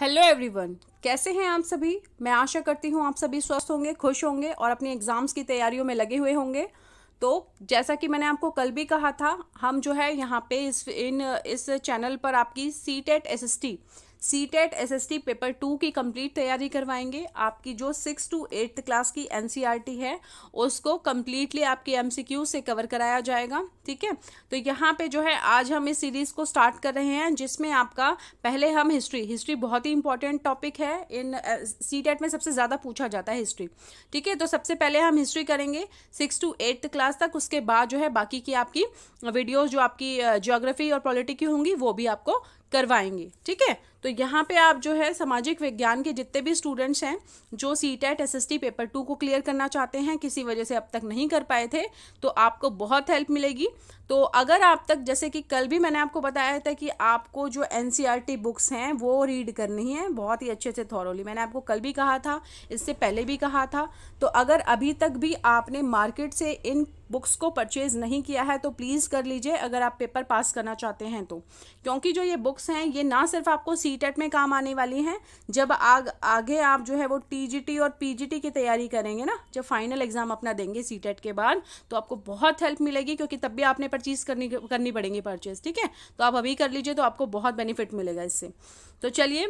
hello everyone कैसे हैं आप सभी मैं आशा करती हूँ आप सभी स्वस्थ होंगे खुश होंगे और अपनी एग्ज़ाम्स की तैयारियों में लगे हुए होंगे तो जैसा कि मैंने आपको कल भी कहा था हम जो है यहाँ पे इस इन इस चैनल पर आपकी C TET S S T C TET S S T paper two की कंप्लीट तैयारी करवाएंगे आपकी जो सिक्स टू एट्थ क्लास की एन सी आर टी है उसको कम्प्लीटली आपके एम सी क्यू से कवर कराया जाएगा ठीक है तो यहाँ पे जो है आज हम इस सीरीज़ को स्टार्ट कर रहे हैं जिसमें आपका पहले हम हिस्ट्री हिस्ट्री बहुत ही इंपॉर्टेंट टॉपिक है इन सी टेट e में सबसे ज़्यादा पूछा जाता है हिस्ट्री ठीक है तो सबसे पहले हम हिस्ट्री करेंगे सिक्स टू एट्थ क्लास तक उसके बाद जो है बाकी की आपकी वीडियोज़ जो आपकी जोग्राफी और पॉलिटिक की होंगी वो भी आपको करवाएंगे ठीक है तो यहाँ पे आप जो है सामाजिक विज्ञान के जितने भी स्टूडेंट्स हैं जो C TET S paper two को क्लियर करना चाहते हैं किसी वजह से अब तक नहीं कर पाए थे तो आपको बहुत हेल्प मिलेगी तो अगर आप तक जैसे कि कल भी मैंने आपको बताया था कि आपको जो एन बुक्स e हैं वो रीड करनी है बहुत ही अच्छे से थॉरोली मैंने आपको कल भी कहा था इससे पहले भी कहा था तो अगर अभी तक भी आपने मार्केट से इन बुक्स को परचेज़ नहीं किया है तो प्लीज़ कर लीजिए अगर आप पेपर पास करना चाहते हैं तो क्योंकि जो ये बुक्स हैं ये ना सिर्फ आपको सी टेट e में काम आने वाली हैं जब आग आगे आप जो है वो टी और पी की तैयारी करेंगे ना जब फाइनल एग्ज़ाम अपना देंगे सी टेट e के बाद तो आपको बहुत हेल्प मिलेगी क्योंकि तब भी आपने परचेज़ करनी करनी पड़ेंगी परचेज़ ठीक है तो आप अभी कर लीजिए तो आपको बहुत बेनिफिट मिलेगा इससे तो चलिए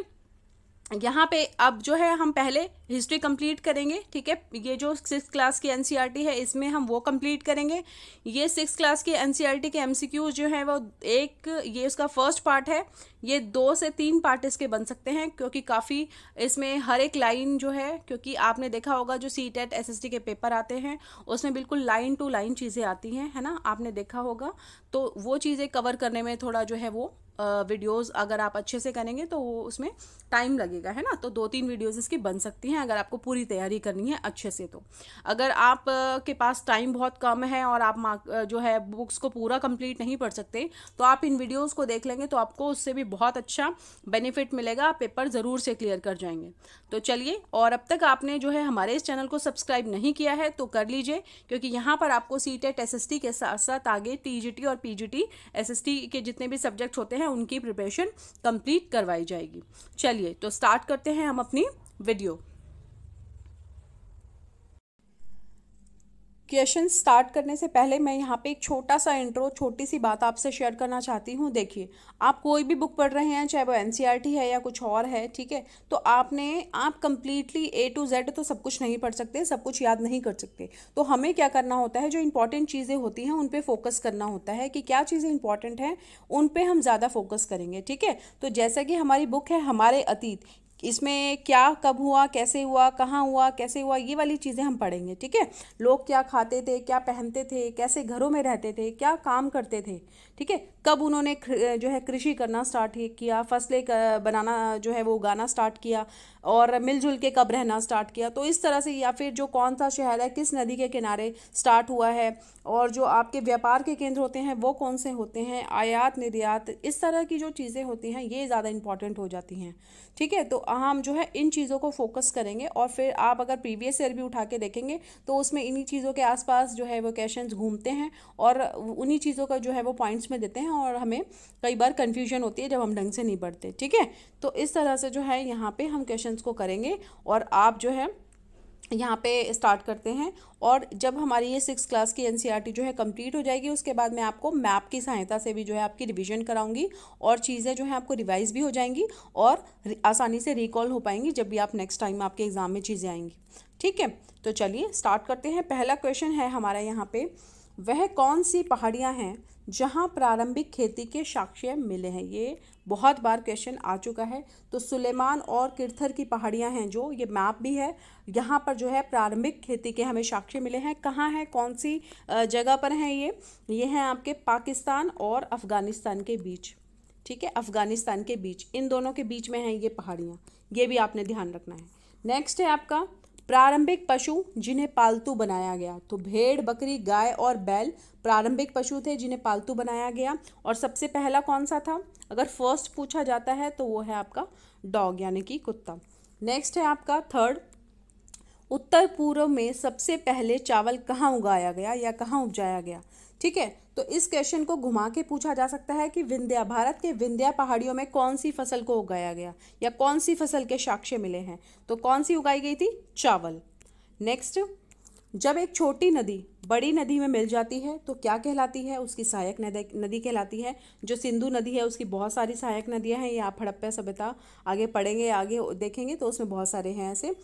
यहाँ पे अब जो है हम पहले हिस्ट्री कंप्लीट करेंगे ठीक है ये जो सिक्स क्लास की एन e है इसमें हम वो कंप्लीट करेंगे ये सिक्स क्लास की एन e के एमसीक्यूज जो है वो एक ये उसका फर्स्ट पार्ट है ये दो से तीन पार्ट इसके बन सकते हैं क्योंकि काफ़ी इसमें हर एक लाइन जो है क्योंकि आपने देखा होगा जो सी टेट एस के पेपर आते हैं उसमें बिल्कुल लाइन टू लाइन चीज़ें आती हैं है ना आपने देखा होगा तो वो चीज़ें कवर करने में थोड़ा जो है वो वीडियोस अगर आप अच्छे से करेंगे तो वो उसमें टाइम लगेगा है ना तो दो तीन वीडियोस इसकी बन सकती हैं अगर आपको पूरी तैयारी करनी है अच्छे से तो अगर आप के पास टाइम बहुत कम है और आप जो है बुक्स को पूरा कंप्लीट नहीं पढ़ सकते तो आप इन वीडियोज़ को देख लेंगे तो आपको उससे भी बहुत अच्छा बेनिफिट मिलेगा आप पेपर ज़रूर से क्लियर कर जाएंगे तो चलिए और अब तक आपने जो है हमारे इस चैनल को सब्सक्राइब नहीं किया है तो कर लीजिए क्योंकि यहाँ पर आपको सी टेट एस के साथ साथ आगे टी और पी जी के जितने भी सब्जेक्ट होते हैं उनकी प्रिपरेशन कम्प्लीट करवाई जाएगी चलिए तो स्टार्ट करते हैं हम अपनी वीडियो क्वेश्चन स्टार्ट करने से पहले मैं यहाँ पे एक छोटा सा इंट्रो छोटी सी बात आपसे शेयर करना चाहती हूँ देखिए आप कोई भी बुक पढ़ रहे हैं चाहे वो एन e है या कुछ और है ठीक है तो आपने आप कंप्लीटली ए टू जेड तो सब कुछ नहीं पढ़ सकते सब कुछ याद नहीं कर सकते तो हमें क्या करना होता है जो इंपॉर्टेंट चीज़ें होती हैं उन पर फोकस करना होता है कि क्या चीज़ें इंपॉर्टेंट हैं उन पर हम ज़्यादा फोकस करेंगे ठीक है तो जैसा कि हमारी बुक है हमारे अतीत इसमें क्या कब हुआ कैसे हुआ कहाँ हुआ कैसे हुआ ये वाली चीज़ें हम पढ़ेंगे ठीक है लोग क्या खाते थे क्या पहनते थे कैसे घरों में रहते थे क्या काम करते थे ठीक है कब उन्होंने जो है कृषि करना स्टार्ट किया फसलें बनाना जो है वो उगाना स्टार्ट किया और मिलजुल के कब रहना स्टार्ट किया तो इस तरह से या फिर जो कौन सा शहर है किस नदी के किनारे स्टार्ट हुआ है और जो आपके व्यापार के केंद्र होते हैं वो कौन से होते हैं आयात निर्यात इस तरह की जो चीज़ें होती हैं ये ज़्यादा इंपॉर्टेंट हो जाती हैं ठीक है तो हम जो है इन चीज़ों को फोकस करेंगे और फिर आप अगर प्रीवियस ईयर भी उठा के देखेंगे तो उसमें इन्हीं चीज़ों के आसपास जो है वो क्वेश्चन घूमते हैं और उन्हीं चीज़ों का जो है वो पॉइंट्स में देते हैं और हमें कई बार कन्फ्यूजन होती है जब हम ढंग से नहीं पढ़ते ठीक है तो इस तरह से जो है यहाँ पर हम क्वेश्चन को करेंगे और आप जो है यहाँ पे स्टार्ट करते हैं और जब हमारी ये सिक्स क्लास की एनसीईआरटी e जो है कंप्लीट हो जाएगी उसके बाद मैं आपको मैप की सहायता से भी जो है आपकी रिवीजन कराऊंगी और चीज़ें जो है आपको रिवाइज भी हो जाएंगी और आसानी से रिकॉल हो पाएंगी जब भी आप नेक्स्ट टाइम आपके एग्ज़ाम में चीज़ें आएंगी ठीक है तो चलिए स्टार्ट करते हैं पहला क्वेश्चन है हमारा यहाँ पर वह कौन सी पहाड़ियाँ हैं जहाँ प्रारंभिक खेती के साक्ष्य मिले हैं ये बहुत बार क्वेश्चन आ चुका है तो सुलेमान और किरथर की पहाड़ियाँ हैं जो ये मैप भी है यहाँ पर जो है प्रारंभिक खेती के हमें साक्ष्य मिले हैं कहाँ हैं कौन सी जगह पर हैं ये ये हैं आपके पाकिस्तान और अफ़गानिस्तान के बीच ठीक है अफ़गानिस्तान के बीच इन दोनों के बीच में हैं ये पहाड़ियाँ ये भी आपने ध्यान रखना है नेक्स्ट है आपका प्रारंभिक पशु जिन्हें पालतू बनाया गया तो भेड़ बकरी गाय और बैल प्रारंभिक पशु थे जिन्हें पालतू बनाया गया और सबसे पहला कौन सा था अगर फर्स्ट पूछा जाता है तो वो है आपका डॉग यानी कि कुत्ता नेक्स्ट है आपका थर्ड उत्तर पूर्व में सबसे पहले चावल कहाँ उगाया गया या कहाँ उपजाया गया ठीक है तो इस क्वेश्चन को घुमा के पूछा जा सकता है कि विंध्या भारत के विंध्या पहाड़ियों में कौन सी फसल को उगाया गया या कौन सी फसल के साक्ष्य मिले हैं तो कौन सी उगाई गई थी चावल नेक्स्ट जब एक छोटी नदी बड़ी नदी में मिल जाती है तो क्या कहलाती है उसकी सहायक नदी नदी कहलाती है जो सिंधु नदी है उसकी बहुत सारी सहायक नदियां हैं ये आप हड़प्पा सभ्यता आगे पढ़ेंगे आगे देखेंगे तो उसमें बहुत सारे हैं ऐसे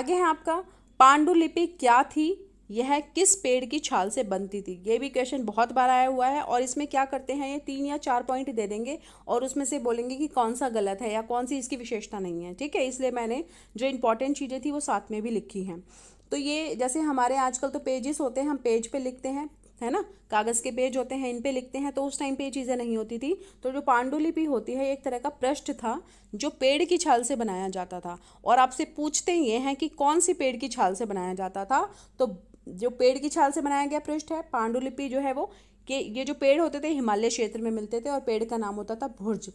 आगे हैं आपका पांडुलिपि क्या थी यह किस पेड़ की छाल से बनती थी ये भी क्वेश्चन बहुत बार आया हुआ है और इसमें क्या करते हैं ये तीन या चार पॉइंट दे देंगे और उसमें से बोलेंगे कि कौन सा गलत है या कौन सी इसकी विशेषता नहीं है ठीक है इसलिए मैंने जो इंपॉर्टेंट चीज़ें थी वो साथ में भी लिखी हैं तो ये जैसे हमारे आजकल तो पेजेस होते हैं हम पेज पे लिखते हैं है ना कागज़ के पेज होते हैं इन पे लिखते हैं तो उस टाइम पे ये चीज़ें नहीं होती थी तो जो पांडुलिपि होती है एक तरह का पृष्ठ था जो पेड़ की छाल से बनाया जाता था और आपसे पूछते ये हैं कि कौन सी पेड़ की छाल से बनाया जाता था तो जो पेड़ की छाल से बनाया गया पृष्ठ है पांडुलिपि जो है वो कि ये जो पेड़ होते थे हिमालय क्षेत्र में मिलते थे और पेड़ का नाम होता था भुर्ज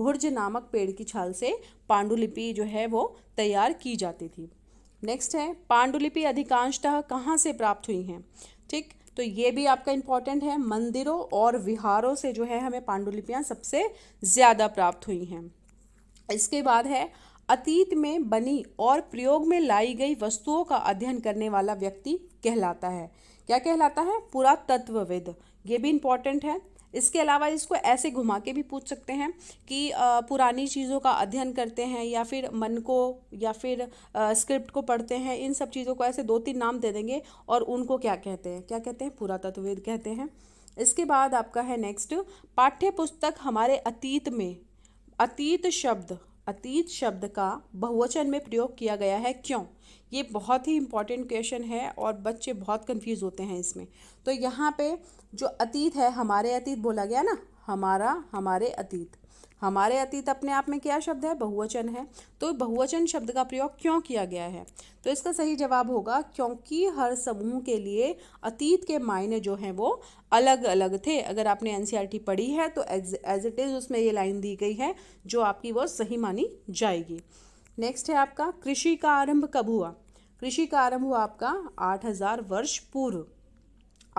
भुर्ज नामक पेड़ की छाल से पांडुलिपि जो है वो तैयार की जाती थी नेक्स्ट है पांडुलिपि अधिकांशतः कहाँ से प्राप्त हुई हैं ठीक तो ये भी आपका इम्पॉर्टेंट है मंदिरों और विहारों से जो है हमें पांडुलिपियाँ सबसे ज़्यादा प्राप्त हुई हैं इसके बाद है अतीत में बनी और प्रयोग में लाई गई वस्तुओं का अध्ययन करने वाला व्यक्ति कहलाता है क्या कहलाता है पुरातत्वविद ये भी इम्पॉर्टेंट है इसके अलावा इसको ऐसे घुमा के भी पूछ सकते हैं कि पुरानी चीज़ों का अध्ययन करते हैं या फिर मन को या फिर स्क्रिप्ट को पढ़ते हैं इन सब चीज़ों को ऐसे दो तीन नाम दे देंगे और उनको क्या कहते हैं क्या कहते हैं पुरातत्वविद कहते हैं इसके बाद आपका है नेक्स्ट पाठ्य पुस्तक हमारे अतीत में अतीत शब्द अतीत शब्द का बहुवचन में प्रयोग किया गया है क्यों ये बहुत ही इम्पॉर्टेंट क्वेश्चन है और बच्चे बहुत कंफ्यूज होते हैं इसमें तो यहाँ पे जो अतीत है हमारे अतीत बोला गया ना हमारा हमारे अतीत हमारे अतीत अपने आप में क्या शब्द है बहुवचन है तो बहुवचन शब्द का प्रयोग क्यों किया गया है तो इसका सही जवाब होगा क्योंकि हर समूह के लिए अतीत के मायने जो हैं वो अलग अलग थे अगर आपने एन e पढ़ी है तो एज इट इज़ उसमें ये लाइन दी गई है जो आपकी वो सही मानी जाएगी नेक्स्ट है आपका कृषि का आरंभ कब हुआ कृषि का आरंभ हुआ आपका आठ हज़ार वर्ष पूर्व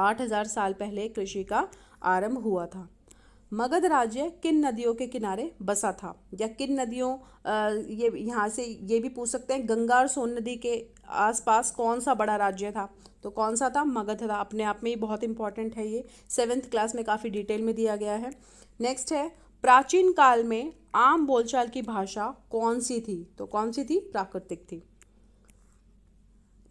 आठ हज़ार साल पहले कृषि का आरंभ हुआ था मगध राज्य किन नदियों के किनारे बसा था या किन नदियों ये यहाँ से ये भी पूछ सकते हैं गंगा और सोन नदी के आसपास कौन सा बड़ा राज्य था तो कौन सा था मगध था अपने आप में ही बहुत इंपॉर्टेंट है ये सेवेंथ क्लास में काफ़ी डिटेल में दिया गया है नेक्स्ट है प्राचीन काल में आम बोलचाल की भाषा कौन सी थी तो कौन सी थी प्राकृतिक थी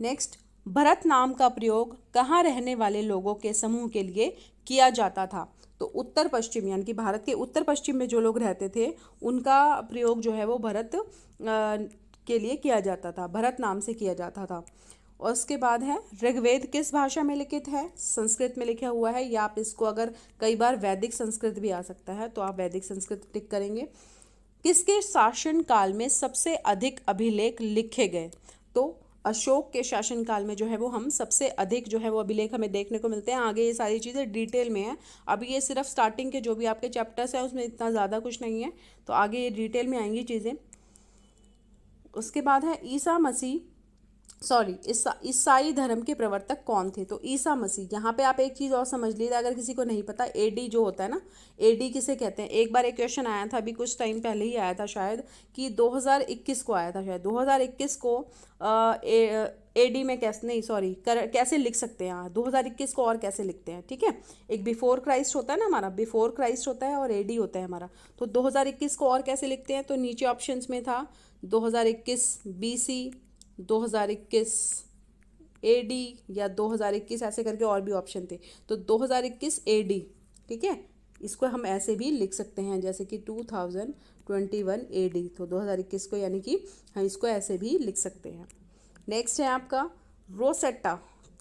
नेक्स्ट भरत नाम का प्रयोग कहाँ रहने वाले लोगों के समूह के लिए किया जाता था तो उत्तर पश्चिम यानी कि भारत के उत्तर पश्चिम में जो लोग रहते थे उनका प्रयोग जो है वो भरत के लिए किया जाता था भरत नाम से किया जाता था और उसके बाद है ऋग्वेद किस भाषा में लिखित है संस्कृत में लिखा हुआ है या आप इसको अगर कई बार वैदिक संस्कृत भी आ सकता है तो आप वैदिक संस्कृत टिक करेंगे किसके शासन काल में सबसे अधिक अभिलेख लिखे गए तो अशोक के शासनकाल में जो है वो हम सबसे अधिक जो है वो अभिलेख हमें देखने को मिलते हैं आगे ये सारी चीज़ें डिटेल में है अभी ये सिर्फ स्टार्टिंग के जो भी आपके चैप्टर्स हैं उसमें इतना ज़्यादा कुछ नहीं है तो आगे ये डिटेल में आएंगी चीज़ें उसके बाद है ईसा मसीह सॉरी ईसा ईसाई धर्म के प्रवर्तक कौन थे तो ईसा मसीह यहाँ पे आप एक चीज़ और समझ लीजिए अगर किसी को नहीं पता एडी जो होता है ना एडी किसे कहते हैं एक बार एक क्वेश्चन आया था अभी कुछ टाइम पहले ही आया था शायद कि 2021 को आया था शायद 2021 को ए, एडी में कैसे नहीं सॉरी कर कैसे लिख सकते हैं यहाँ दो को और कैसे लिखते हैं ठीक है एक बिफोर क्राइस्ट होता है ना हमारा बिफोर क्राइस्ट होता है और एडी होता है हमारा तो दो को और कैसे लिखते हैं तो नीचे ऑप्शन में था 2021 सी 2021 एडी या 2021 ऐसे करके और भी ऑप्शन थे तो 2021 एडी ठीक है इसको हम ऐसे भी लिख सकते हैं जैसे कि 2021 एडी तो 2021 को यानी कि हम इसको ऐसे भी लिख सकते हैं नेक्स्ट है आपका रोसेटा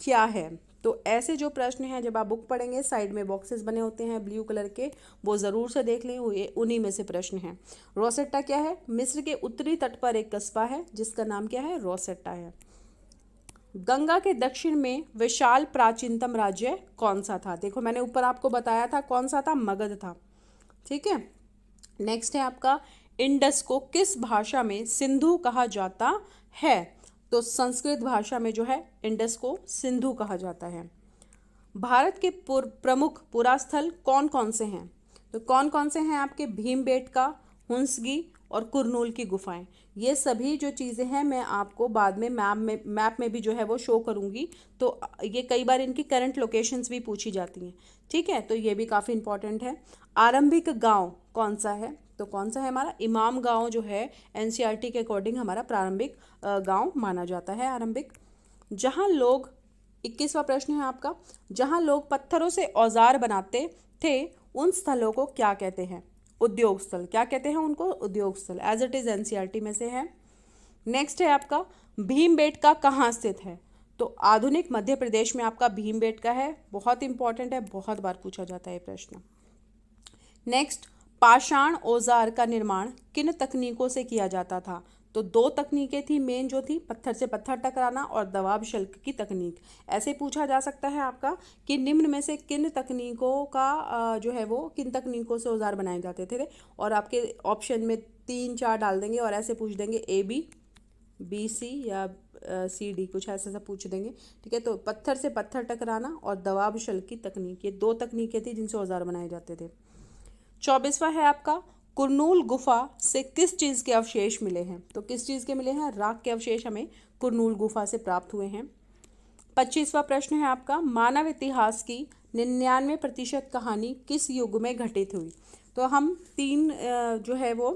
क्या है तो ऐसे जो प्रश्न हैं जब आप बुक पढ़ेंगे साइड में बॉक्सेस बने होते हैं ब्लू कलर के वो ज़रूर से देख लें ये उन्हीं में से प्रश्न हैं रोसेट्टा क्या है मिस्र के उत्तरी तट पर एक कस्बा है जिसका नाम क्या है रोसेट्टा है गंगा के दक्षिण में विशाल प्राचीनतम राज्य कौन सा था देखो मैंने ऊपर आपको बताया था कौन सा था मगध था ठीक है नेक्स्ट है आपका इंडस को किस भाषा में सिंधु कहा जाता है तो संस्कृत भाषा में जो है इंडस को सिंधु कहा जाता है भारत के पुर, प्रमुख पुरास्थल कौन कौन से हैं तो कौन कौन से हैं आपके भीम का हंसगी और कुरनूल की गुफाएं ये सभी जो चीज़ें हैं मैं आपको बाद में मैप में मैप में भी जो है वो शो करूँगी तो ये कई बार इनकी करंट लोकेशंस भी पूछी जाती हैं ठीक है तो ये भी काफ़ी इंपॉर्टेंट है आरंभिक गांव कौन सा है तो कौन सा है हमारा इमाम गांव जो है एन e के अकॉर्डिंग हमारा प्रारंभिक गांव माना जाता है आरंभिक जहां लोग इक्कीसवा प्रश्न है आपका जहां लोग पत्थरों से औजार बनाते थे उन स्थलों को क्या कहते हैं उद्योग स्थल क्या कहते हैं उनको उद्योग स्थल एज इट इज़ एन में से है नेक्स्ट है आपका भीम का कहाँ स्थित है तो आधुनिक मध्य प्रदेश में आपका भीम का है बहुत इंपॉर्टेंट है बहुत बार पूछा जाता है ये प्रश्न नेक्स्ट पाषाण औजार का निर्माण किन तकनीकों से किया जाता था तो दो तकनीकें थी मेन जो थी पत्थर से पत्थर टकराना और दबाव शल्क की तकनीक ऐसे पूछा जा सकता है आपका कि निम्न में से किन तकनीकों का जो है वो किन तकनीकों से औजार बनाए जाते थे और आपके ऑप्शन में तीन चार डाल देंगे और ऐसे पूछ देंगे ए बी बी सी या सी डी कुछ ऐसा सब पूछ देंगे ठीक है तो पत्थर से पत्थर टकराना और दबाव शल्क की तकनीक ये दो तकनीकें थी जिनसे औजार बनाए जाते थे चौबीसवा है आपका कुरनूल गुफा से किस चीज़ के अवशेष मिले हैं तो किस चीज़ के मिले हैं राख के अवशेष हमें कुरनूल गुफा से प्राप्त हुए हैं पच्चीसवा प्रश्न है आपका मानव इतिहास की निन्यानवे प्रतिशत कहानी किस युग में घटित हुई तो हम तीन जो है वो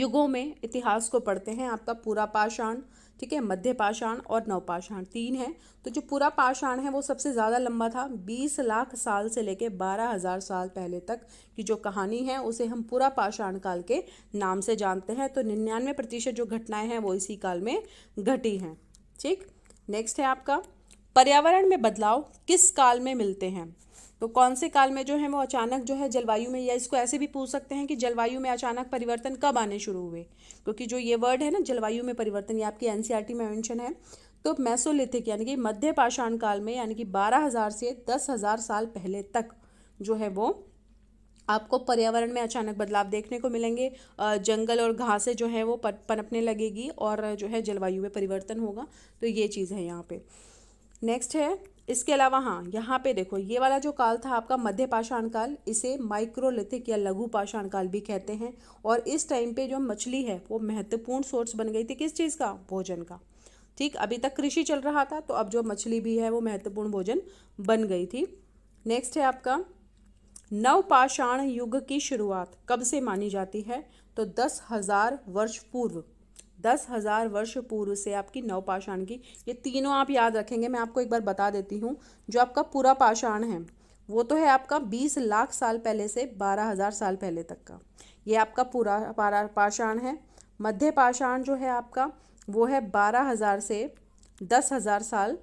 युगों में इतिहास को पढ़ते हैं आपका पूरा पाषाण ठीक है मध्य पाषाण और नवपाषाण तीन है तो जो पूरा पाषाण है वो सबसे ज़्यादा लंबा था बीस लाख साल से लेके बारह हज़ार साल पहले तक की जो कहानी है उसे हम पूरा पाषाण काल के नाम से जानते हैं तो निन्यानवे प्रतिशत जो घटनाएं हैं वो इसी काल में घटी हैं ठीक नेक्स्ट है आपका पर्यावरण में बदलाव किस काल में मिलते हैं तो कौन से काल में जो है वो अचानक जो है जलवायु में या इसको ऐसे भी पूछ सकते हैं कि जलवायु में अचानक परिवर्तन कब आने शुरू हुए क्योंकि जो ये वर्ड है ना जलवायु में परिवर्तन ये आपकी एनसीईआरटी e में मैंशन है तो मैसोलिथिक यानी कि मध्य पाषाण काल में यानी कि बारह हज़ार से दस हज़ार साल पहले तक जो है वो आपको पर्यावरण में अचानक बदलाव देखने को मिलेंगे जंगल और घासें जो है वो पनपने लगेगी और जो है जलवायु में परिवर्तन होगा तो ये चीज़ है यहाँ पे नेक्स्ट है इसके अलावा हाँ यहाँ पे देखो ये वाला जो काल था आपका मध्य पाषाण काल इसे माइक्रोलिथिक या लघु पाषाण काल भी कहते हैं और इस टाइम पे जो मछली है वो महत्वपूर्ण सोर्स बन गई थी किस चीज़ का भोजन का ठीक अभी तक कृषि चल रहा था तो अब जो मछली भी है वो महत्वपूर्ण भोजन बन गई थी नेक्स्ट है आपका नवपाषाण युग की शुरुआत कब से मानी जाती है तो दस हजार वर्ष पूर्व दस हज़ार वर्ष पूर्व से आपकी नवपाषाण की ये तीनों आप याद रखेंगे मैं आपको एक बार बता देती हूँ जो आपका पूरा पाषाण है वो तो है आपका बीस लाख साल पहले से बारह हज़ार साल पहले तक का ये आपका पूरा पारा पाषाण है मध्य पाषाण जो है आपका वो है बारह हज़ार से दस हज़ार साल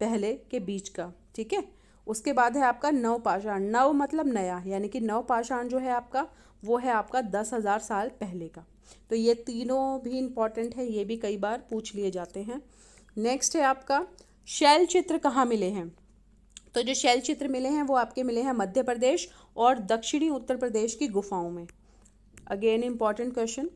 पहले के बीच का ठीक है उसके बाद है आपका नव पाषाण नव मतलब नया यानी कि नव पाषाण जो है आपका वो है आपका दस हज़ार साल पहले का तो ये तीनों भी इम्पॉर्टेंट है ये भी कई बार पूछ लिए जाते हैं नेक्स्ट है आपका शैल चित्र कहाँ मिले हैं तो जो शैल चित्र मिले हैं वो आपके मिले हैं मध्य प्रदेश और दक्षिणी उत्तर प्रदेश की गुफाओं में again important question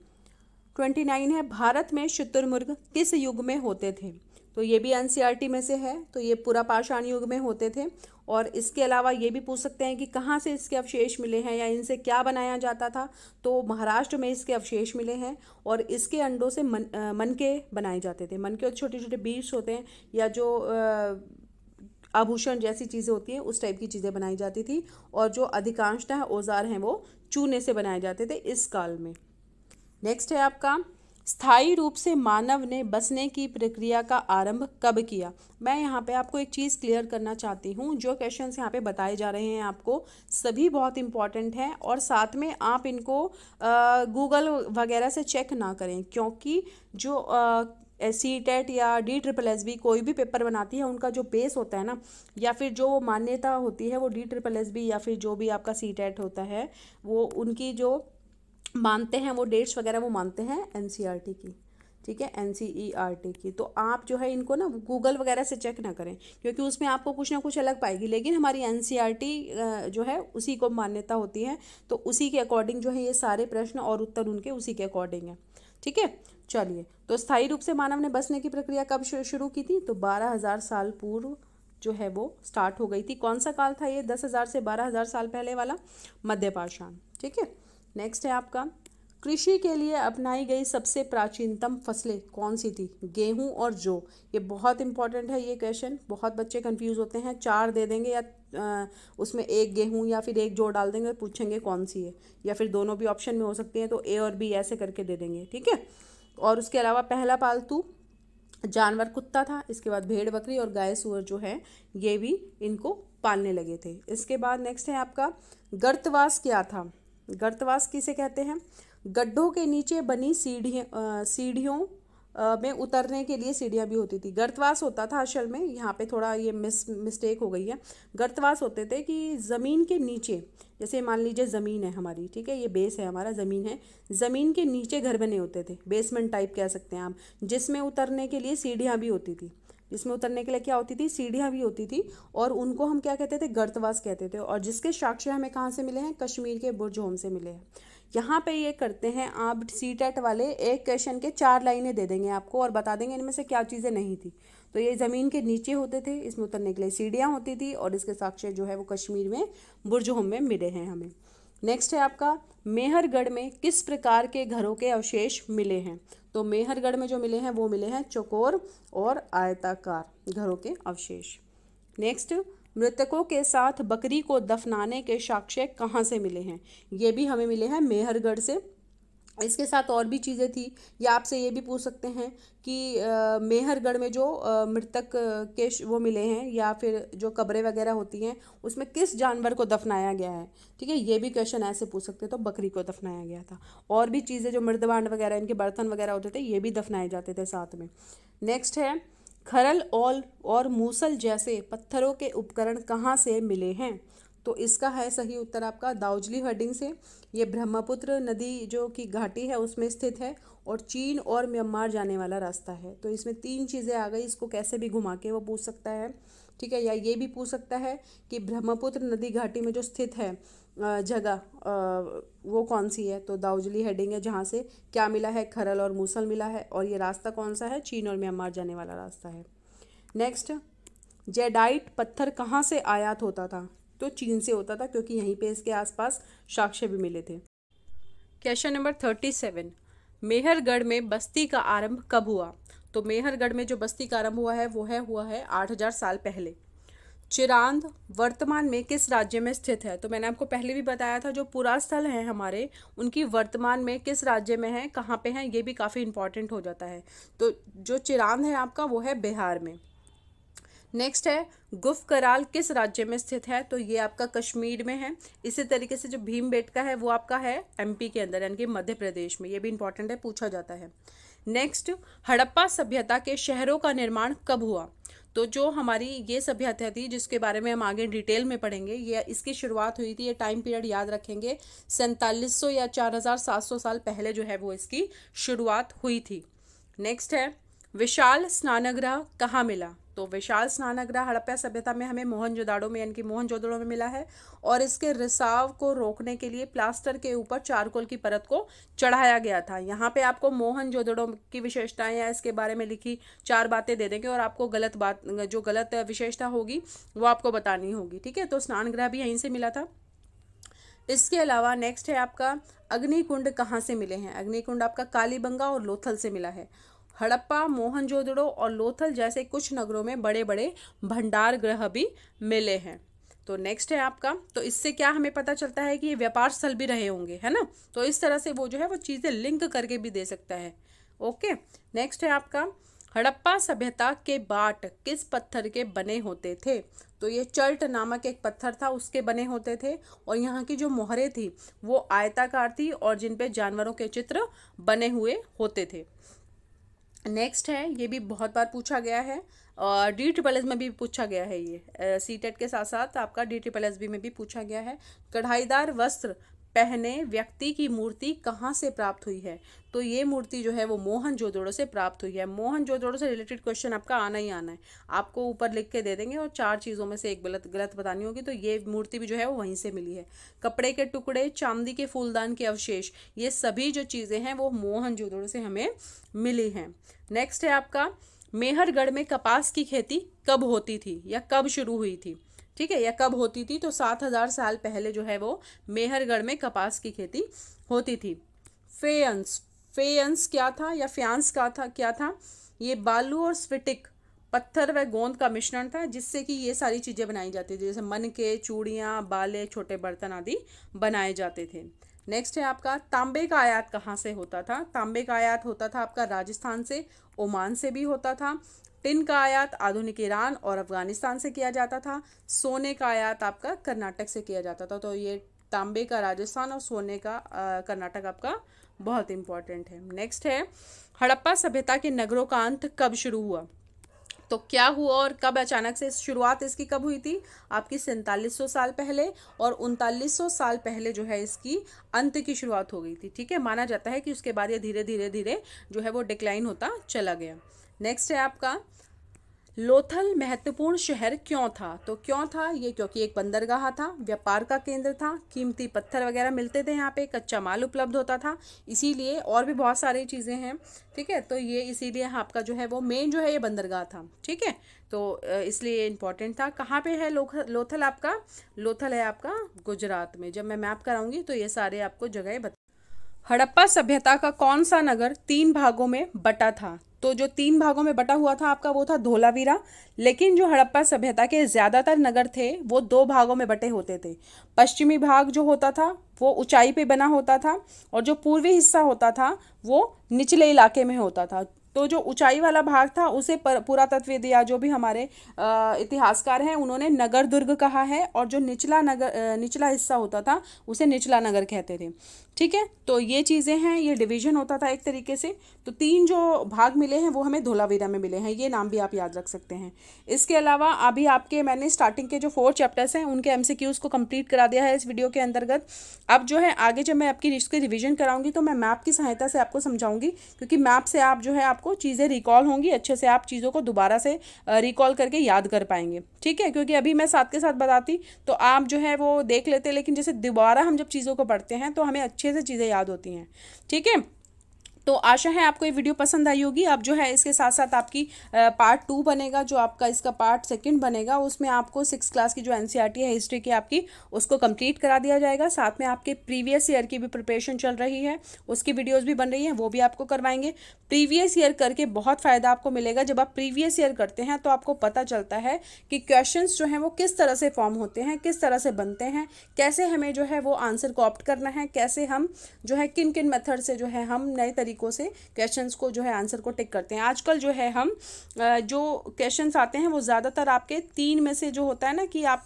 twenty nine है भारत में शत्रुमुर्ग किस युग में होते थे तो ये भी एन e में से है तो ये पूरा पाषाण युग में होते थे और इसके अलावा ये भी पूछ सकते हैं कि कहाँ से इसके अवशेष मिले हैं या इनसे क्या बनाया जाता था तो महाराष्ट्र में इसके अवशेष मिले हैं और इसके अंडों से मन आ, मन के बनाए जाते थे मन के छोटे छोटे बीज होते हैं या जो आभूषण जैसी चीज़ें होती हैं उस टाइप की चीज़ें बनाई जाती थी और जो अधिकांशतः औजार हैं वो चूने से बनाए जाते थे इस काल में नेक्स्ट है आपका स्थायी रूप से मानव ने बसने की प्रक्रिया का आरंभ कब किया मैं यहाँ पे आपको एक चीज़ क्लियर करना चाहती हूँ जो क्वेश्चन यहाँ पे बताए जा रहे हैं आपको सभी बहुत इंपॉर्टेंट हैं और साथ में आप इनको गूगल वगैरह से चेक ना करें क्योंकि जो आ, सी टेट या डी ट्रिपल एस बी कोई भी पेपर बनाती है उनका जो बेस होता है ना या फिर जो मान्यता होती है वो डी ट्रिपल एस बी या फिर जो भी आपका सी टेट e होता है वो उनकी जो मानते हैं वो डेट्स वगैरह वो मानते हैं एन e की ठीक है एन e की तो आप जो है इनको ना गूगल वगैरह से चेक ना करें क्योंकि उसमें आपको कुछ ना कुछ अलग पाएगी लेकिन हमारी एन e जो है उसी को मान्यता होती है तो उसी के अकॉर्डिंग जो है ये सारे प्रश्न और उत्तर उनके उसी के अकॉर्डिंग है ठीक है चलिए तो स्थायी रूप से मानव ने बसने की प्रक्रिया कब शुरू की थी तो बारह हज़ार साल पूर्व जो है वो स्टार्ट हो गई थी कौन सा काल था ये दस हज़ार से बारह हज़ार साल पहले वाला मध्य पाषाण ठीक है नेक्स्ट है आपका कृषि के लिए अपनाई गई सबसे प्राचीनतम फसलें कौन सी थी गेहूं और जो ये बहुत इंपॉर्टेंट है ये क्वेश्चन बहुत बच्चे कंफ्यूज होते हैं चार दे देंगे या आ, उसमें एक गेहूं या फिर एक जो डाल देंगे पूछेंगे कौन सी है या फिर दोनों भी ऑप्शन में हो सकती हैं तो ए और बी ऐसे करके दे देंगे ठीक है और उसके अलावा पहला पालतू जानवर कुत्ता था इसके बाद भेड़ बकरी और गाय सुअर जो है ये भी इनको पालने लगे थे इसके बाद नेक्स्ट है आपका गर्तवास क्या था गर्तवास किसे कहते हैं गड्ढों के नीचे बनी सीढ़ी सीढ़ियों में उतरने के लिए सीढ़ियाँ भी होती थी गर्तवास होता था असल में यहाँ पे थोड़ा ये मिस मिस्टेक हो गई है गर्तवास होते थे कि ज़मीन के नीचे जैसे मान लीजिए ज़मीन है हमारी ठीक है ये बेस है हमारा ज़मीन है ज़मीन के नीचे घर बने होते थे बेसमेंट टाइप कह सकते हैं आप जिसमें उतरने के लिए सीढ़ियाँ भी होती थी जिसमें उतरने के लिए क्या होती थी सीढ़ियाँ भी होती थी और उनको हम क्या कहते थे गर्तवास कहते थे और जिसके साक्ष्य हमें कहाँ से मिले हैं कश्मीर के होम से मिले हैं यहाँ पे ये करते हैं आप सी टेट वाले एक क्वेश्चन के चार लाइनें दे देंगे आपको और बता देंगे इनमें से क्या चीज़ें नहीं थी तो ये ज़मीन के नीचे होते थे इसमें उतरने के लिए सीढ़ियाँ होती थी और इसके साक्ष्य जो है वो कश्मीर में होम में मिले हैं हमें नेक्स्ट है आपका मेहरगढ़ में किस प्रकार के घरों के अवशेष मिले हैं तो मेहरगढ़ में जो मिले हैं वो मिले हैं चकोर और आयताकार घरों के अवशेष नेक्स्ट मृतकों के साथ बकरी को दफनाने के साक्ष्य कहाँ से मिले हैं ये भी हमें मिले हैं मेहरगढ़ से इसके साथ और भी चीज़ें थी या आपसे ये भी पूछ सकते हैं कि मेहरगढ़ में जो मृतक के वो मिले हैं या फिर जो कब्रें वगैरह होती हैं उसमें किस जानवर को दफनाया गया है ठीक है ये भी क्वेश्चन ऐसे पूछ सकते हैं तो बकरी को दफनाया गया था और भी चीज़ें जो मृदभांड वगैरह इनके बर्तन वगैरह होते थे ये भी दफनाए जाते थे साथ में नेक्स्ट है खरल और और मूसल जैसे पत्थरों के उपकरण कहाँ से मिले हैं तो इसका है सही उत्तर आपका दाउजली हडिंग से ये ब्रह्मपुत्र नदी जो कि घाटी है उसमें स्थित है और चीन और म्यांमार जाने वाला रास्ता है तो इसमें तीन चीज़ें आ गई इसको कैसे भी घुमा के वो पूछ सकता है ठीक है या ये भी पूछ सकता है कि ब्रह्मपुत्र नदी घाटी में जो स्थित है जगह वो कौन सी है तो दाउजली हेडिंग है जहाँ से क्या मिला है खरल और मूसल मिला है और ये रास्ता कौन सा है चीन और म्यांमार जाने वाला रास्ता है नेक्स्ट जेडाइट पत्थर कहाँ से आयात होता था तो चीन से होता था क्योंकि यहीं पे इसके आसपास साक्ष्य भी मिले थे question number thirty seven Mehrgarh में बस्ती का आरंभ कब हुआ तो मेहरगढ़ में जो बस्ती का आरंभ हुआ है वो है हुआ है आठ हजार साल पहले चिरांद वर्तमान में किस राज्य में स्थित है तो मैंने आपको पहले भी बताया था जो पुरास्थल हैं हमारे उनकी वर्तमान में किस राज्य में है कहाँ पे हैं ये भी काफ़ी इंपॉर्टेंट हो जाता है तो जो चिरांद है आपका वो है बिहार में नेक्स्ट है गुफ कराल किस राज्य में स्थित है तो ये आपका कश्मीर में है इसी तरीके से जो भीम बेटका है वो आपका है एमपी के अंदर यानी कि मध्य प्रदेश में ये भी इंपॉर्टेंट है पूछा जाता है नेक्स्ट हड़प्पा सभ्यता के शहरों का निर्माण कब हुआ तो जो हमारी ये सभ्यता थी जिसके बारे में हम आगे डिटेल में पढ़ेंगे ये इसकी शुरुआत हुई थी ये टाइम पीरियड याद रखेंगे सैंतालीस या चार साल पहले जो है वो इसकी शुरुआत हुई थी नेक्स्ट है विशाल स्नानग्रह कहाँ मिला तो विशाल स्नानगरा हड़प्पा सभ्यता में हमें मोहनजोदाड़ो में यानी कि मोहनजोदड़ो में मिला है और इसके रिसाव को रोकने के लिए प्लास्टर के ऊपर चारकोल की परत को चढ़ाया गया था यहाँ पे आपको मोहनजोदड़ो की विशेषताएं या इसके बारे में लिखी चार बातें दे देंगे और आपको गलत बात जो गलत विशेषता होगी वो आपको बतानी होगी ठीक है तो ग्रह भी यहीं से मिला था इसके अलावा नेक्स्ट है आपका अग्निकुंड कहाँ से मिले हैं अग्निकुंड आपका कालीबंगा और लोथल से मिला है हड़प्पा मोहनजोदड़ो और लोथल जैसे कुछ नगरों में बड़े बड़े भंडार ग्रह भी मिले हैं तो नेक्स्ट है आपका तो इससे क्या हमें पता चलता है कि ये व्यापार स्थल भी रहे होंगे है ना तो इस तरह से वो जो है वो चीज़ें लिंक करके भी दे सकता है ओके नेक्स्ट है आपका हड़प्पा सभ्यता के बाट किस पत्थर के बने होते थे तो ये चर्ट नामक एक पत्थर था उसके बने होते थे और यहाँ की जो मोहरे थी वो आयताकार थी और जिन पे जानवरों के चित्र बने हुए होते थे नेक्स्ट है ये भी बहुत बार पूछा गया है और डी ट्रिपल एस में भी पूछा गया है ये सी टेट के साथ साथ आपका डी ट्रिपल एस बी में भी पूछा गया है कढ़ाईदार वस्त्र पहने व्यक्ति की मूर्ति कहाँ से प्राप्त हुई है तो ये मूर्ति जो है वो मोहन जोदड़ो से प्राप्त हुई है मोहन जोदड़ो से रिलेटेड क्वेश्चन आपका आना ही आना है आपको ऊपर लिख के दे देंगे और चार चीज़ों में से एक गलत गलत बतानी होगी तो ये मूर्ति भी जो है वो वहीं से मिली है कपड़े के टुकड़े चांदी के फूलदान के अवशेष ये सभी जो चीज़ें हैं वो मोहन से हमें मिली हैं नेक्स्ट है आपका मेहरगढ़ में कपास की खेती कब होती थी या कब शुरू हुई थी ठीक है या कब होती थी तो सात हजार साल पहले जो है वो मेहरगढ़ में कपास की खेती होती थी फेयंस फेयंस क्या था या फ्यांस का था क्या था ये बालू और स्फिटिक पत्थर व गोंद का मिश्रण था जिससे कि ये सारी चीज़ें बनाई जाती थी जैसे मन के चूड़ियाँ बाले छोटे बर्तन आदि बनाए जाते थे नेक्स्ट है आपका तांबे का आयात कहाँ से होता था तांबे का आयात होता था आपका राजस्थान से ओमान से भी होता था टिन का आयात आधुनिक ईरान और अफगानिस्तान से किया जाता था सोने का आयात आपका कर्नाटक से किया जाता था तो ये तांबे का राजस्थान और सोने का कर्नाटक आपका बहुत इंपॉर्टेंट है नेक्स्ट है हड़प्पा सभ्यता के नगरों का अंत कब शुरू हुआ तो क्या हुआ और कब अचानक से शुरुआत इसकी कब हुई थी आपकी सैंतालीस साल पहले और उनतालीस साल पहले जो है इसकी अंत की शुरुआत हो गई थी ठीक है माना जाता है कि उसके बाद ये धीरे धीरे धीरे जो है वो डिक्लाइन होता चला गया नेक्स्ट है आपका लोथल महत्वपूर्ण शहर क्यों था तो क्यों था ये क्योंकि एक बंदरगाह था व्यापार का केंद्र था कीमती पत्थर वगैरह मिलते थे यहाँ पे कच्चा माल उपलब्ध होता था इसीलिए और भी बहुत सारी चीज़ें हैं ठीक है तो ये इसीलिए आपका जो है वो मेन जो है ये बंदरगाह था ठीक है तो इसलिए इम्पॉर्टेंट था कहाँ पे है लोथल आपका लोथल है आपका गुजरात में जब मैं मैप कराऊंगी तो ये सारे आपको जगह बता हड़प्पा सभ्यता का कौन सा नगर तीन भागों में बटा था तो जो तीन भागों में बटा हुआ था आपका वो था धोलावीरा लेकिन जो हड़प्पा सभ्यता के ज़्यादातर नगर थे वो दो भागों में बटे होते थे पश्चिमी भाग जो होता था वो ऊंचाई पे बना होता था और जो पूर्वी हिस्सा होता था वो निचले इलाके में होता था तो जो ऊंचाई वाला भाग था उसे पुरातत्वविद या जो भी हमारे इतिहासकार हैं उन्होंने नगर दुर्ग कहा है और जो निचला नगर निचला हिस्सा होता था उसे निचला नगर कहते थे ठीक है तो ये चीज़ें हैं ये डिवीजन होता था एक तरीके से तो तीन जो भाग मिले हैं वो हमें धोलावीरा में मिले हैं ये नाम भी आप याद रख सकते हैं इसके अलावा अभी आपके मैंने स्टार्टिंग के जो फोर चैप्टर्स हैं उनके एम को कंप्लीट करा दिया है इस वीडियो के अंतर्गत अब जो है आगे जब मैं आपकी इसके रिविजन कराऊंगी तो मैं मैप की सहायता से आपको समझाऊंगी क्योंकि मैप से आप जो है आपको आपको चीज़ें रिकॉल होंगी अच्छे से आप चीज़ों को दोबारा से रिकॉल करके याद कर पाएंगे ठीक है क्योंकि अभी मैं साथ के साथ बताती तो आप जो है वो देख लेते लेकिन जैसे दोबारा हम जब चीज़ों को पढ़ते हैं तो हमें अच्छे से चीज़ें याद होती हैं ठीक है तो आशा है आपको ये वीडियो पसंद आई होगी अब जो है इसके साथ साथ आपकी पार्ट टू बनेगा जो आपका इसका पार्ट सेकंड बनेगा उसमें आपको सिक्स क्लास की जो एन e है हिस्ट्री की आपकी उसको कंप्लीट करा दिया जाएगा साथ में आपके प्रीवियस ईयर की भी प्रिपरेशन चल रही है उसकी वीडियोज़ भी बन रही हैं वो भी आपको करवाएंगे प्रीवियस ईयर करके बहुत फ़ायदा आपको मिलेगा जब आप प्रीवियस ईयर करते हैं तो आपको पता चलता है कि क्वेश्चन जो हैं वो किस तरह से फॉर्म होते हैं किस तरह से बनते हैं कैसे हमें जो है वो आंसर को ऑप्ट करना है कैसे हम जो है किन किन मेथड से जो है हम नए तरीके तरीक़ों से क्वेश्चंस को जो है आंसर को टिक करते हैं आजकल जो है हम जो क्वेश्चंस आते हैं वो ज़्यादातर आपके तीन में से जो होता है ना कि आप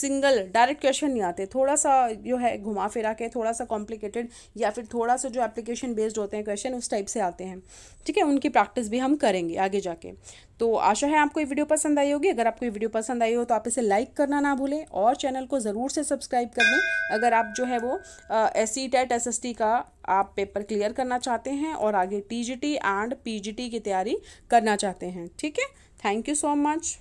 सिंगल डायरेक्ट क्वेश्चन नहीं आते थोड़ा सा जो है घुमा फिरा के थोड़ा सा कॉम्प्लिकेटेड या फिर थोड़ा सा जो एप्लीकेशन बेस्ड होते हैं क्वेश्चन उस टाइप से आते हैं ठीक है उनकी प्रैक्टिस भी हम करेंगे आगे जाके तो आशा है आपको ये वीडियो पसंद आई होगी अगर आपको ये वीडियो पसंद आई हो तो आप इसे लाइक करना ना भूलें और चैनल को ज़रूर से सब्सक्राइब कर लें अगर आप जो है वो S C TET S S T का आप पेपर क्लियर करना चाहते हैं और आगे T G T and P G T की तैयारी करना चाहते हैं ठीक है थैंक यू सो मच